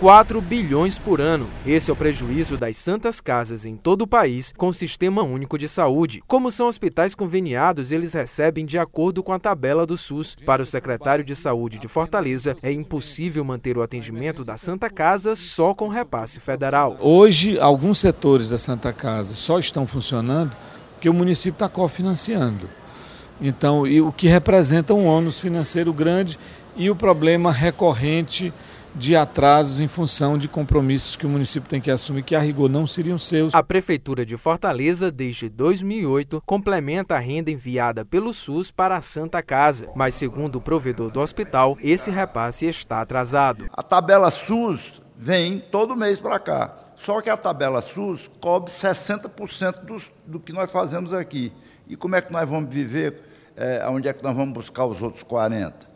4 bilhões por ano. Esse é o prejuízo das santas casas em todo o país com o Sistema Único de Saúde. Como são hospitais conveniados, eles recebem de acordo com a tabela do SUS. Para o secretário de Saúde de Fortaleza, é impossível manter o atendimento da Santa Casa só com repasse federal. Hoje, alguns setores da Santa Casa só estão funcionando porque o município está cofinanciando. Então, e o que representa um ônus financeiro grande e o problema recorrente de atrasos em função de compromissos que o município tem que assumir que a rigor não seriam seus. A prefeitura de Fortaleza, desde 2008, complementa a renda enviada pelo SUS para a Santa Casa, mas segundo o provedor do hospital, esse repasse está atrasado. A tabela SUS vem todo mês para cá. Só que a tabela SUS cobre 60% do que nós fazemos aqui. E como é que nós vamos viver? É, onde é que nós vamos buscar os outros 40%?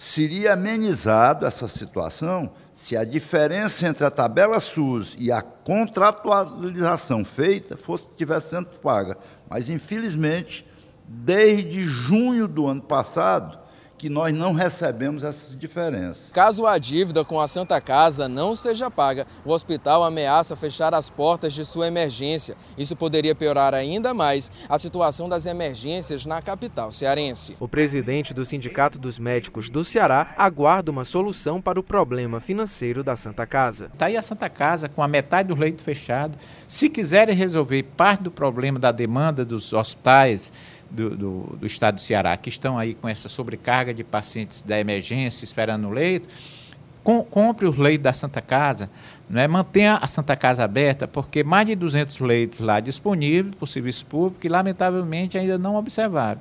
Seria amenizado essa situação se a diferença entre a tabela SUS e a contratualização feita fosse tivesse sendo paga. Mas, infelizmente, desde junho do ano passado, que nós não recebemos essas diferenças. Caso a dívida com a Santa Casa não seja paga, o hospital ameaça fechar as portas de sua emergência. Isso poderia piorar ainda mais a situação das emergências na capital cearense. O presidente do Sindicato dos Médicos do Ceará aguarda uma solução para o problema financeiro da Santa Casa. Está aí a Santa Casa com a metade do leito fechado. Se quiserem resolver parte do problema da demanda dos hospitais do, do, do estado do Ceará, que estão aí com essa sobrecarga, carga de pacientes da emergência esperando no leito, com, compre os leitos da Santa Casa, né? mantenha a Santa Casa aberta, porque mais de 200 leitos lá disponíveis para o serviço público e, lamentavelmente, ainda não observaram.